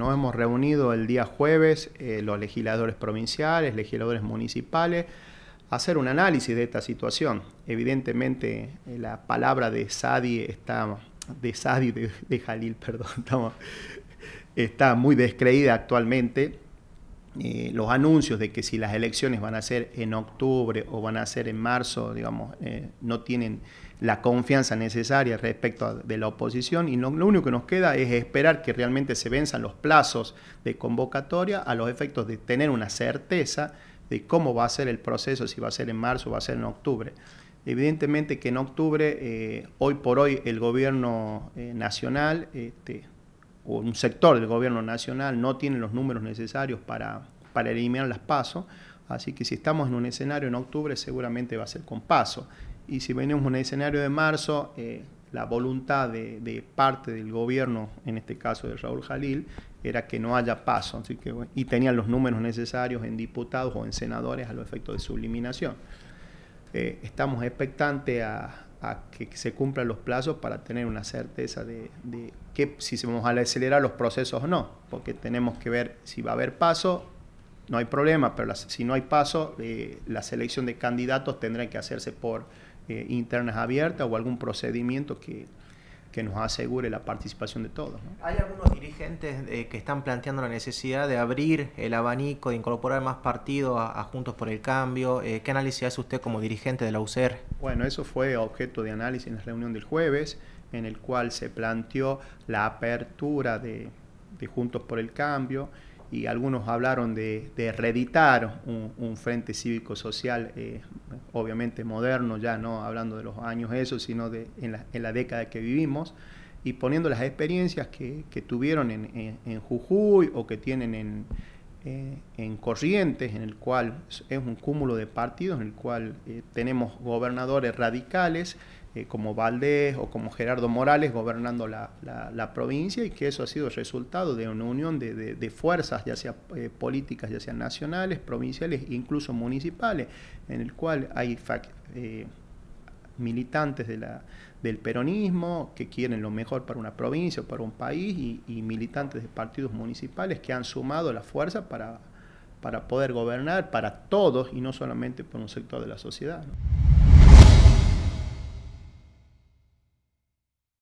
Nos hemos reunido el día jueves eh, los legisladores provinciales, legisladores municipales, a hacer un análisis de esta situación. Evidentemente eh, la palabra de Sadi está, de Jalil, perdón, está muy descreída actualmente eh, los anuncios de que si las elecciones van a ser en octubre o van a ser en marzo, digamos, eh, no tienen la confianza necesaria respecto de la oposición y lo único que nos queda es esperar que realmente se venzan los plazos de convocatoria a los efectos de tener una certeza de cómo va a ser el proceso, si va a ser en marzo o va a ser en octubre. Evidentemente que en octubre, eh, hoy por hoy, el gobierno nacional este, o un sector del gobierno nacional no tiene los números necesarios para, para eliminar las pasos. Así que si estamos en un escenario en octubre, seguramente va a ser con paso. Y si venimos en un escenario de marzo, eh, la voluntad de, parte del gobierno, en este caso de Raúl Jalil, era que no haya paso. Así que, y tenían los números necesarios en diputados o en senadores a los efectos de su eliminación. Eh, estamos expectantes a, a que se cumplan los plazos para tener una certeza de, que si vamos a acelerar los procesos o no, porque tenemos que ver si va a haber paso, no hay problema, pero si no hay paso, eh, la selección de candidatos tendrá que hacerse por eh, internas abiertas o algún procedimiento que, que nos asegure la participación de todos. Hay algunos dirigentes eh, que están planteando la necesidad de abrir el abanico, de incorporar más partidos a, Juntos por el Cambio. Eh, ¿Qué análisis hace usted como dirigente de la UCR? Bueno, eso fue objeto de análisis en la reunión del jueves, en el cual se planteó la apertura de, Juntos por el Cambio y algunos hablaron de, reeditar un, frente cívico social. Eh, obviamente moderno ya no hablando de los años esos, sino de en la, en la década que vivimos, y poniendo las experiencias que, que tuvieron en, en, Jujuy o que tienen en, eh, en Corrientes, en el cual es un cúmulo de partidos, en el cual eh, tenemos gobernadores radicales eh, como Valdés o como Gerardo Morales gobernando la, provincia y que eso ha sido el resultado de una unión de, fuerzas, ya sea políticas, ya sean nacionales, provinciales e incluso municipales, en el cual hay militantes del peronismo que quieren lo mejor para una provincia o para un país y, militantes de partidos municipales que han sumado la fuerza para, poder gobernar para todos y no solamente por un sector de la sociedad.